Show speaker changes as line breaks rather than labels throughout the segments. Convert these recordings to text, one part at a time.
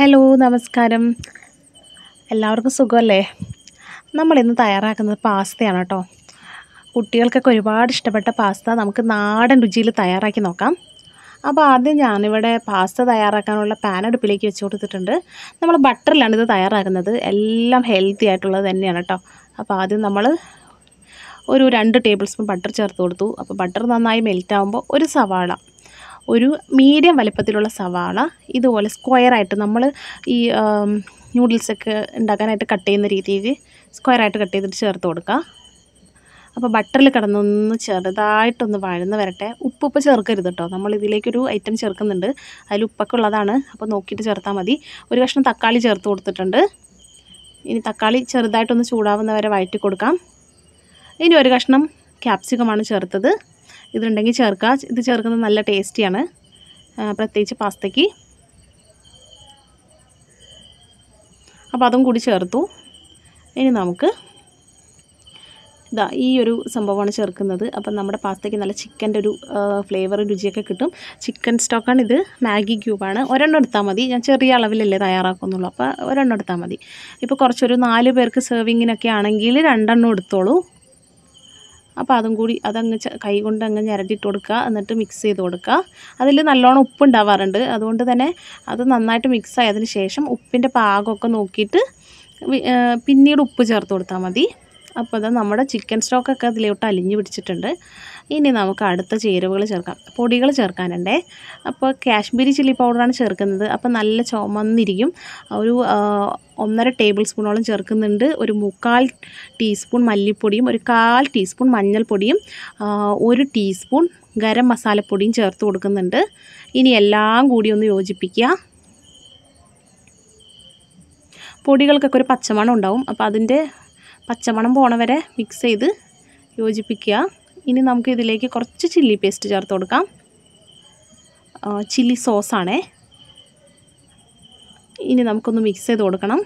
hello നമസ്കാരം എല്ലാവർക്കും സുഖമല്ലേ നമ്മളിന്ന് തയ്യാറാക്കുന്നത് പാസ്തയാണ് കേട്ടോ കുട്ടികൾക്കൊക്കെ ഒരുപാട് ഇഷ്ടപ്പെട്ട പാസ്ത നമുക്ക് നാടൻ രുചിയിൽ തയ്യാറാക്കി നോക്കാം അപ്പോൾ ആദ്യം ഞാനിവിടെ പാസ്ത തയ്യാറാക്കാനുള്ള പാൻ അടുപ്പിലേക്ക് വെച്ച് കൊടുത്തിട്ടുണ്ട് നമ്മൾ ബട്ടറിലാണ് ഇത് തയ്യാറാക്കുന്നത് എല്ലാം ഹെൽത്തി ആയിട്ടുള്ളത് തന്നെയാണ് കേട്ടോ അപ്പോൾ ആദ്യം നമ്മൾ ഒരു രണ്ട് ടേബിൾ സ്പൂൺ ബട്ടർ ചേർത്ത് കൊടുത്തു അപ്പോൾ ബട്ടർ നന്നായി മെൽറ്റ് ആകുമ്പോൾ ഒരു സവാള ഒരു മീഡിയം വലിപ്പത്തിലുള്ള സവാള ഇതുപോലെ സ്ക്വയറായിട്ട് നമ്മൾ ഈ നൂഡിൽസൊക്കെ ഉണ്ടാക്കാനായിട്ട് കട്ട് ചെയ്യുന്ന രീതിയിൽ സ്ക്വയറായിട്ട് കട്ട് ചെയ്തിട്ട് ചേർത്ത് കൊടുക്കുക അപ്പോൾ ബട്ടറിൽ കിടന്നൊന്ന് ചെറുതായിട്ടൊന്ന് വഴന്ന് വരട്ടെ ഉപ്പൊപ്പം ചേർക്കരുത് കേട്ടോ നമ്മൾ ഇതിലേക്കൊരു ഐറ്റം ചേർക്കുന്നുണ്ട് അതിൽ ഉപ്പൊക്കെ ഉള്ളതാണ് അപ്പോൾ നോക്കിയിട്ട് ചേർത്താൽ മതി ഒരു കഷ്ണം തക്കാളി ചേർത്ത് കൊടുത്തിട്ടുണ്ട് ഇനി തക്കാളി ചെറുതായിട്ടൊന്ന് ചൂടാവുന്ന വരെ വഴറ്റി കൊടുക്കാം ഇനി ഒരു കഷ്ണം ക്യാപ്സിക്കമാണ് ചേർത്തത് ഇതുണ്ടെങ്കിൽ ചേർക്കുക ഇത് ചേർക്കുന്നത് നല്ല ടേസ്റ്റിയാണ് പ്രത്യേകിച്ച് പാസ്തയ്ക്ക് അപ്പോൾ അതും കൂടി ചേർത്തു ഇനി നമുക്ക് ഇതാ ഈ ഒരു സംഭവമാണ് ചേർക്കുന്നത് അപ്പം നമ്മുടെ പാസ്തയ്ക്ക് നല്ല ചിക്കൻ്റെ ഒരു ഫ്ലേവർ രുചിയൊക്കെ കിട്ടും ചിക്കൻ സ്റ്റോക്കാണ് ഇത് മാഗി ക്യൂബാണ് ഒരെണ്ണം എടുത്താൽ മതി ഞാൻ ചെറിയ അളവിലല്ലേ തയ്യാറാക്കുന്നുള്ളൂ അപ്പോൾ ഒരെണ്ണം എടുത്താൽ മതി ഇപ്പോൾ കുറച്ചൊരു നാല് പേർക്ക് സെർവിങ്ങിനൊക്കെ ആണെങ്കിൽ രണ്ടെണ്ണം എടുത്തോളൂ അപ്പോൾ അതും കൂടി അതങ്ങ് കൈ കൊണ്ട് അങ്ങ് ഞരട്ടിട്ട് കൊടുക്കുക എന്നിട്ട് മിക്സ് ചെയ്ത് കൊടുക്കുക അതിൽ നല്ലോണം ഉപ്പ് അതുകൊണ്ട് തന്നെ അത് നന്നായിട്ട് മിക്സ് ആയതിന് ശേഷം ഉപ്പിൻ്റെ പാകമൊക്കെ നോക്കിയിട്ട് പിന്നീട് ഉപ്പ് ചേർത്ത് കൊടുത്താൽ മതി അപ്പോൾ ഇത് നമ്മുടെ ചിക്കൻ സ്റ്റോക്കൊക്കെ അതിലോട്ട് അലിഞ്ഞു പിടിച്ചിട്ടുണ്ട് ഇനി നമുക്ക് അടുത്ത ചേരുവകൾ ചേർക്കാം പൊടികൾ ചേർക്കാനുണ്ടേ അപ്പോൾ കാശ്മീരി ചില്ലി പൗഡറാണ് ചേർക്കുന്നത് അപ്പോൾ നല്ല ചുമന്നിരിക്കും ഒരു ഒന്നര ടേബിൾ സ്പൂണോളം ചേർക്കുന്നുണ്ട് ഒരു മുക്കാൽ ടീസ്പൂൺ മല്ലിപ്പൊടിയും ഒരു കാൽ ടീസ്പൂൺ മഞ്ഞൾപ്പൊടിയും ഒരു ടീസ്പൂൺ ഗരം മസാലപ്പൊടിയും ചേർത്ത് കൊടുക്കുന്നുണ്ട് ഇനി എല്ലാം കൂടി ഒന്ന് യോജിപ്പിക്കുക പൊടികൾക്കൊക്കെ ഒരു പച്ചമണം ഉണ്ടാവും അപ്പോൾ അതിൻ്റെ പച്ചമണം പോണ വരെ മിക്സ് ചെയ്ത് യോജിപ്പിക്കുക ഇനി നമുക്ക് ഇതിലേക്ക് കുറച്ച് ചില്ലി പേസ്റ്റ് ചേർത്ത് കൊടുക്കാം ചില്ലി സോസാണേ ഇനി നമുക്കൊന്ന് മിക്സ് ചെയ്ത് കൊടുക്കണം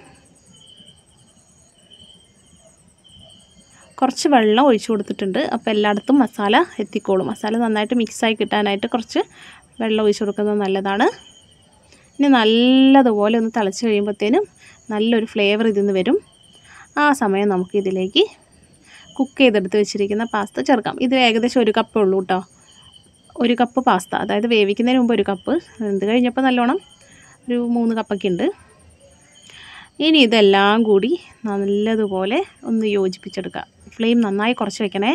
കുറച്ച് വെള്ളം ഒഴിച്ചു കൊടുത്തിട്ടുണ്ട് അപ്പോൾ എല്ലായിടത്തും മസാല എത്തിക്കോളും മസാല നന്നായിട്ട് മിക്സായി കിട്ടാനായിട്ട് കുറച്ച് വെള്ളം ഒഴിച്ചു കൊടുക്കുന്നത് നല്ലതാണ് ഇനി നല്ലതുപോലെ ഒന്ന് തിളച്ച് കഴിയുമ്പോഴത്തേനും നല്ലൊരു ഫ്ലേവർ ഇതിൽ നിന്ന് വരും ആ സമയം നമുക്ക് ഇതിലേക്ക് കുക്ക് ചെയ്തെടുത്ത് വെച്ചിരിക്കുന്ന പാസ്ത ചേർക്കാം ഇത് ഏകദേശം ഒരു കപ്പേ ഉള്ളൂ കേട്ടോ ഒരു കപ്പ് പാസ്ത അതായത് വേവിക്കുന്നതിന് മുമ്പ് ഒരു കപ്പ് എന്ത് കഴിഞ്ഞപ്പോൾ നല്ലോണം ഒരു മൂന്ന് കപ്പൊക്കെ ഉണ്ട് ഇനി ഇതെല്ലാം കൂടി നല്ലതുപോലെ ഒന്ന് യോജിപ്പിച്ചെടുക്കുക ഫ്ലെയിം നന്നായി കുറച്ച് വെക്കണേ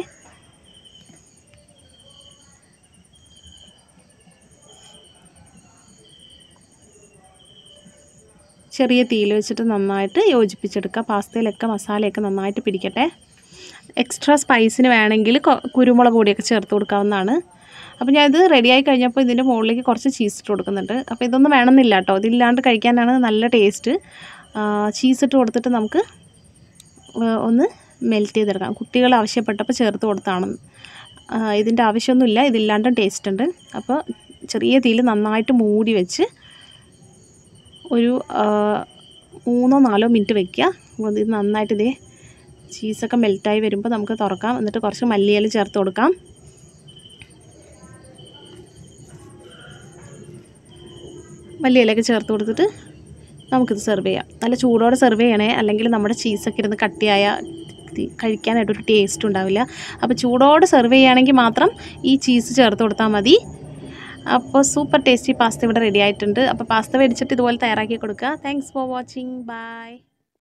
ചെറിയ തീയിൽ വെച്ചിട്ട് നന്നായിട്ട് യോജിപ്പിച്ചെടുക്കുക പാസ്തയിലൊക്കെ മസാലയൊക്കെ നന്നായിട്ട് പിടിക്കട്ടെ എക്സ്ട്രാ സ്പൈസിന് വേണമെങ്കിൽ കുരുമുളക് കൂടിയൊക്കെ ചേർത്ത് കൊടുക്കാവുന്നതാണ് അപ്പോൾ ഞാൻ ഇത് റെഡിയായി കഴിഞ്ഞപ്പോൾ ഇതിൻ്റെ മുകളിലേക്ക് കുറച്ച് ചീസ് ഇട്ട് കൊടുക്കുന്നുണ്ട് അപ്പോൾ ഇതൊന്നും വേണമെന്നില്ല കേട്ടോ ഇതില്ലാണ്ട് കഴിക്കാനാണ് നല്ല ടേസ്റ്റ് ചീസ് ഇട്ട് കൊടുത്തിട്ട് നമുക്ക് ഒന്ന് മെൽറ്റ് ചെയ്തെടുക്കാം കുട്ടികൾ ആവശ്യപ്പെട്ടപ്പോൾ ചേർത്ത് കൊടുത്താണ് ഇതിൻ്റെ ആവശ്യമൊന്നുമില്ല ഇതില്ലാണ്ടും ടേസ്റ്റ് ഉണ്ട് അപ്പോൾ ചെറിയ തീയിൽ നന്നായിട്ട് മൂടി വെച്ച് ഒരു മൂന്നോ നാലോ മിനിറ്റ് വയ്ക്കുക ഇത് നന്നായിട്ട് ഇതേ ചീസൊക്കെ മെൽറ്റായി വരുമ്പോൾ നമുക്ക് തുറക്കാം എന്നിട്ട് കുറച്ച് മല്ലിയില ചേർത്ത് കൊടുക്കാം മല്ലിയിലൊക്കെ ചേർത്ത് കൊടുത്തിട്ട് നമുക്കിത് സെർവ് ചെയ്യാം നല്ല ചൂടോടെ സെർവ് ചെയ്യണേ അല്ലെങ്കിൽ നമ്മുടെ ചീസൊക്കെ ഇരുന്ന് കട്ടിയായ കഴിക്കാനായിട്ടൊരു ടേസ്റ്റ് ഉണ്ടാവില്ല അപ്പോൾ ചൂടോടെ സെർവ് ചെയ്യുകയാണെങ്കിൽ മാത്രം ഈ ചീസ് ചേർത്ത് കൊടുത്താൽ മതി അപ്പോൾ സൂപ്പർ ടേസ്റ്റി പാസ്ത ഇവിടെ റെഡി ആയിട്ടുണ്ട് അപ്പോൾ പാസ്ത മേടിച്ചിട്ട് ഇതുപോലെ തയ്യാറാക്കി കൊടുക്കുക താങ്ക്സ് ഫോർ വാച്ചിങ് ബൈ